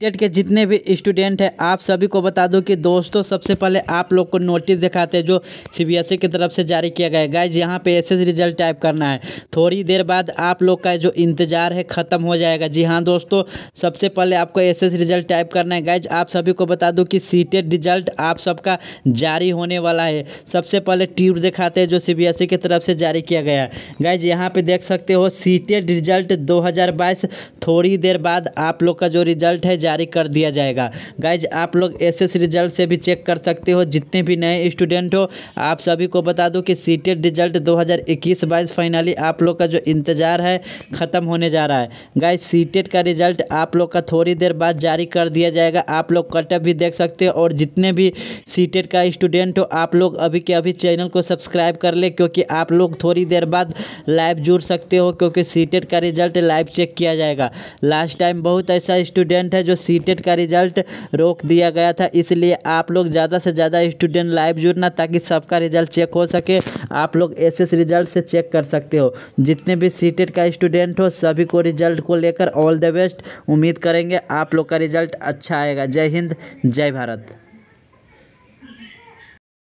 TET e के जितने भी स्टूडेंट हैं आप सभी को बता दूं कि दोस्तों सबसे पहले आप लोग को नोटिस दिखाते हैं जो सीबीएसई e की तरफ से जारी किया गया है गाइज यहाँ पे एस रिजल्ट टाइप करना है थोड़ी देर बाद आप लोग का जो इंतज़ार है ख़त्म हो जाएगा जी हाँ दोस्तों सबसे पहले आपको एस रिजल्ट टाइप करना है गाइज आप सभी को बता दूँ कि सी रिजल्ट e आप सबका जारी होने वाला है सबसे पहले ट्यूब दिखाते हैं जो सी की तरफ से जारी किया गया है गाइज यहाँ पर देख सकते हो सी रिजल्ट दो थोड़ी देर बाद आप लोग का जो रिजल्ट है जारी कर दिया जाएगा गाइज आप लोग एस एस रिजल्ट से भी चेक कर सकते हो जितने भी नए स्टूडेंट हो आप सभी को बता दूँ कि सी रिजल्ट e दो हज़ार फाइनली आप लोग का जो इंतज़ार है ख़त्म होने जा रहा है गाइज सी e का रिजल्ट आप लोग का थोड़ी देर बाद जारी कर दिया जाएगा आप लोग कटअप भी देख सकते हो और जितने भी सी e का स्टूडेंट हो आप लोग अभी के अभी चैनल को सब्सक्राइब कर ले क्योंकि आप लोग थोड़ी देर बाद लाइव जुड़ सकते हो क्योंकि सी का रिजल्ट लाइव चेक किया जाएगा लास्ट टाइम बहुत ऐसा स्टूडेंट है जो जो सी का रिजल्ट रोक दिया गया था इसलिए आप लोग ज़्यादा से ज़्यादा स्टूडेंट लाइव जुड़ना ताकि सबका रिजल्ट चेक हो सके आप लोग एस रिजल्ट से चेक कर सकते हो जितने भी सी का स्टूडेंट हो सभी को रिजल्ट को लेकर ऑल द बेस्ट उम्मीद करेंगे आप लोग का रिजल्ट अच्छा आएगा जय हिंद जय भारत